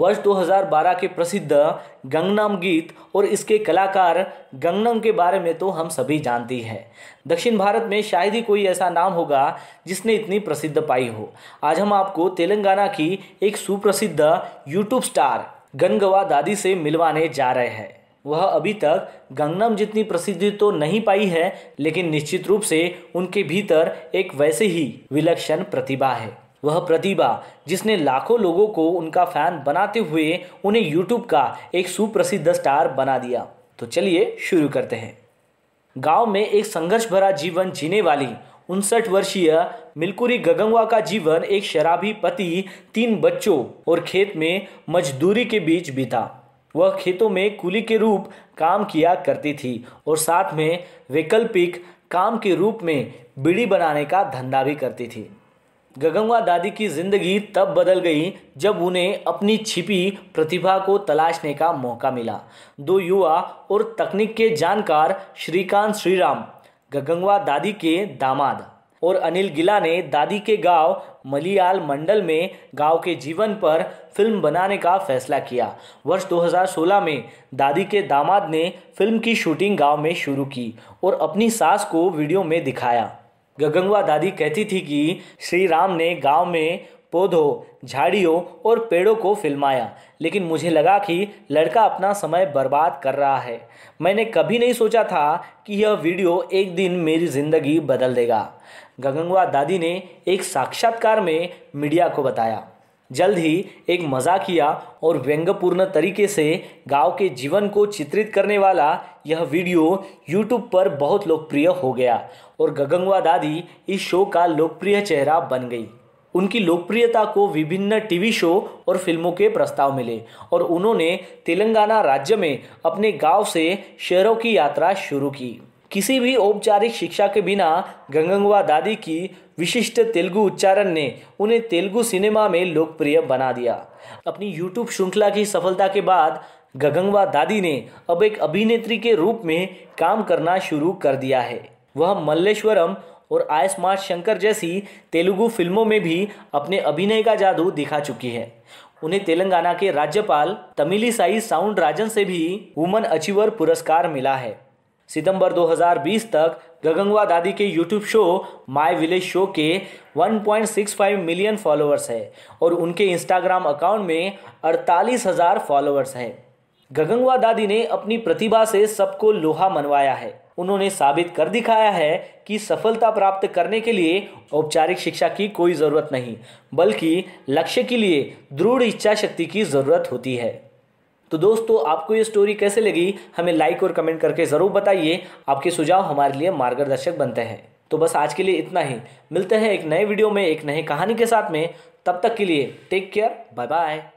वर्ष 2012 के प्रसिद्ध गंगनाम गीत और इसके कलाकार गंगनम के बारे में तो हम सभी जानती हैं दक्षिण भारत में शायद ही कोई ऐसा नाम होगा जिसने इतनी प्रसिद्ध पाई हो आज हम आपको तेलंगाना की एक सुप्रसिद्ध यूट्यूब स्टार गनगवा दादी से मिलवाने जा रहे हैं वह अभी तक गंगनम जितनी प्रसिद्धि तो नहीं पाई है लेकिन निश्चित रूप से उनके भीतर एक वैसे ही विलक्षण प्रतिभा है वह प्रतिभा जिसने लाखों लोगों को उनका फैन बनाते हुए उन्हें यूट्यूब का एक सुप्रसिद्ध स्टार बना दिया तो चलिए शुरू करते हैं गांव में एक संघर्ष भरा जीवन जीने वाली उनसठ वर्षीय मिलकुरी गगंगवा का जीवन एक शराबी पति तीन बच्चों और खेत में मजदूरी के बीच बीता वह खेतों में कुली के रूप काम किया करती थी और साथ में वैकल्पिक काम के रूप में बीड़ी बनाने का धंधा भी करती थी गगनवा दादी की जिंदगी तब बदल गई जब उन्हें अपनी छिपी प्रतिभा को तलाशने का मौका मिला दो युवा और तकनीक के जानकार श्रीकांत श्रीराम गगनवा दादी के दामाद और अनिल गिला ने दादी के गांव मलियाल मंडल में गांव के जीवन पर फिल्म बनाने का फैसला किया वर्ष 2016 में दादी के दामाद ने फिल्म की शूटिंग गांव में शुरू की और अपनी सास को वीडियो में दिखाया गगंगवा दादी कहती थी कि श्री राम ने गांव में पौधों झाड़ियों और पेड़ों को फिल्माया लेकिन मुझे लगा कि लड़का अपना समय बर्बाद कर रहा है मैंने कभी नहीं सोचा था कि यह वीडियो एक दिन मेरी ज़िंदगी बदल देगा गगंगवा दादी ने एक साक्षात्कार में मीडिया को बताया जल्द ही एक मजाकिया और व्यंग्यपूर्ण तरीके से गांव के जीवन को चित्रित करने वाला यह वीडियो यूट्यूब पर बहुत लोकप्रिय हो गया और गगंगवा दादी इस शो का लोकप्रिय चेहरा बन गई उनकी लोकप्रियता को विभिन्न टीवी शो और फिल्मों के प्रस्ताव मिले और उन्होंने तेलंगाना राज्य में अपने गांव से शहरों की यात्रा शुरू की किसी भी औपचारिक शिक्षा के बिना गंगवा दादी की विशिष्ट तेलुगु उच्चारण ने उन्हें तेलुगु सिनेमा में लोकप्रिय बना दिया अपनी यूट्यूब श्रृंखला की सफलता के बाद गगंगवा दादी ने अब एक अभिनेत्री के रूप में काम करना शुरू कर दिया है वह मल्लेश्वरम और आयस्मार्ट शंकर जैसी तेलुगु फिल्मों में भी अपने अभिनय का जादू दिखा चुकी है उन्हें तेलंगाना के राज्यपाल तमिलीसाई साउंड राजन से भी वुमन अचीवर पुरस्कार मिला है सितंबर 2020 तक गगंगवा दादी के YouTube show my village show के 1.65 मिलियन फॉलोअर्स है और उनके इंस्टाग्राम अकाउंट में अड़तालीस हज़ार फॉलोअर्स हैं गगंगवा दादी ने अपनी प्रतिभा से सबको लोहा मनवाया है उन्होंने साबित कर दिखाया है कि सफलता प्राप्त करने के लिए औपचारिक शिक्षा की कोई ज़रूरत नहीं बल्कि लक्ष्य के लिए दृढ़ इच्छा शक्ति की ज़रूरत होती है तो दोस्तों आपको ये स्टोरी कैसे लगी हमें लाइक और कमेंट करके ज़रूर बताइए आपके सुझाव हमारे लिए मार्गदर्शक बनते हैं तो बस आज के लिए इतना ही मिलते हैं एक नए वीडियो में एक नई कहानी के साथ में तब तक के लिए टेक केयर बाय बाय